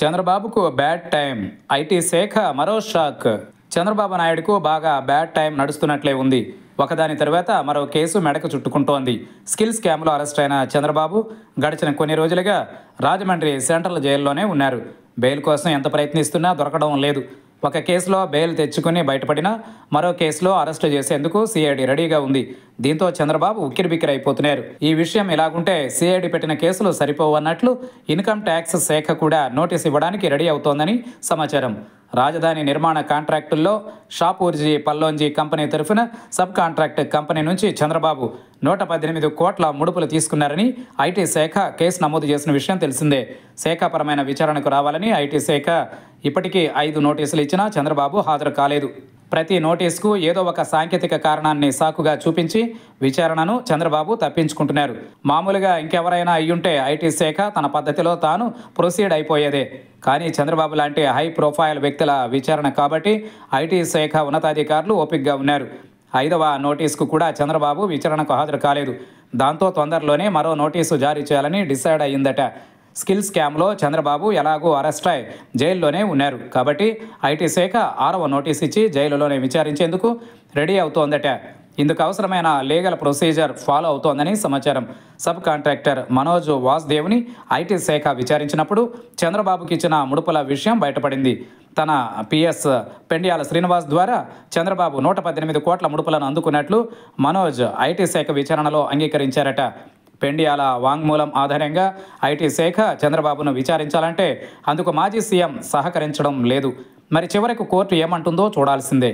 చంద్రబాబుకు bad time IT శాఖ మరో షాక్ చంద్రబాబు నాయుడుకు బాగా బ్యాడ్ టైం నడుస్తున్నట్లే ఉంది ఒకదాని తర్వాత మరో కేసు మెడక చుట్టుకుంటోంది స్కిల్ స్కామ్లో అరెస్ట్ అయిన చంద్రబాబు గడిచిన కొన్ని రోజులుగా రాజమండ్రి సెంట్రల్ జైల్లోనే ఉన్నారు బెయిల్ కోసం ఎంత ప్రయత్నిస్తున్నా దొరకడం లేదు ఒక కేసులో బెయిల్ తెచ్చుకుని బయటపడిన మరో కేసులో అరెస్టు చేసేందుకు సిఐడి రెడీగా ఉంది దీంతో చంద్రబాబు ఉక్కిరిబిక్కిరైపోతున్నారు ఈ విషయం ఇలాగుంటే సిఐడి పెట్టిన కేసులు సరిపోవన్నట్లు ఇన్కమ్ ట్యాక్స్ శాఖ కూడా నోటీస్ ఇవ్వడానికి రెడీ అవుతోందని సమాచారం రాజధాని నిర్మాణ కాంట్రాక్టుల్లో షాపూర్జీ పల్లోంజీ కంపెనీ తరఫున సబ్ కాంట్రాక్ట్ కంపెనీ నుంచి చంద్రబాబు నూట పద్దెనిమిది కోట్ల ముడుపులు తీసుకున్నారని ఐటీ శాఖ కేసు నమోదు చేసిన విషయం తెలిసిందే శాఖాపరమైన విచారణకు రావాలని ఐటీ శాఖ ఇప్పటికీ ఐదు నోటీసులు ఇచ్చినా చంద్రబాబు హాజరు కాలేదు ప్రతి నోటీస్కు ఏదో ఒక సాంకేతిక కారణాన్ని సాకుగా చూపించి విచారణను చంద్రబాబు తప్పించుకుంటున్నారు మామూలుగా ఇంకెవరైనా అయ్యుంటే ఐటీ శాఖ తన పద్ధతిలో తాను ప్రొసీడ్ అయిపోయేదే కానీ చంద్రబాబు లాంటి హై ప్రొఫైల్ వ్యక్తుల విచారణ కాబట్టి ఐటీ శాఖ ఉన్నతాధికారులు ఓపిక్గా ఉన్నారు ఐదవ నోటీస్కు కూడా చంద్రబాబు విచారణకు హాజరు కాలేదు దాంతో తొందరలోనే మరో నోటీసు జారీ చేయాలని డిసైడ్ అయ్యిందట స్కిల్ స్కామ్లో చంద్రబాబు ఎలాగూ అరెస్ట్ అయి జైల్లోనే ఉన్నారు కాబట్టి ఐటీ శాఖ ఆరవ నోటీస్ ఇచ్చి జైలులోనే విచారించేందుకు రెడీ అవుతోందట ఇందుకు అవసరమైన లీగల్ ప్రొసీజర్ ఫాలో అవుతోందని సమాచారం సబ్ కాంట్రాక్టర్ మనోజ్ వాసుదేవ్ని ఐటీ శాఖ విచారించినప్పుడు చంద్రబాబుకి ఇచ్చిన ముడుపుల విషయం బయటపడింది తన పిఎస్ పెండియాల శ్రీనివాస్ ద్వారా చంద్రబాబు నూట పద్దెనిమిది కోట్ల ముడుపులను అందుకున్నట్లు మనోజ్ ఐటీ శాఖ విచారణలో అంగీకరించారట పెండియాల వాంగ్మూలం ఆధారంగా ఐటీ శాఖ చంద్రబాబును విచారించాలంటే అందుకు మాజీ సీఎం సహకరించడం లేదు మరి చివరకు కోర్టు ఏమంటుందో చూడాల్సిందే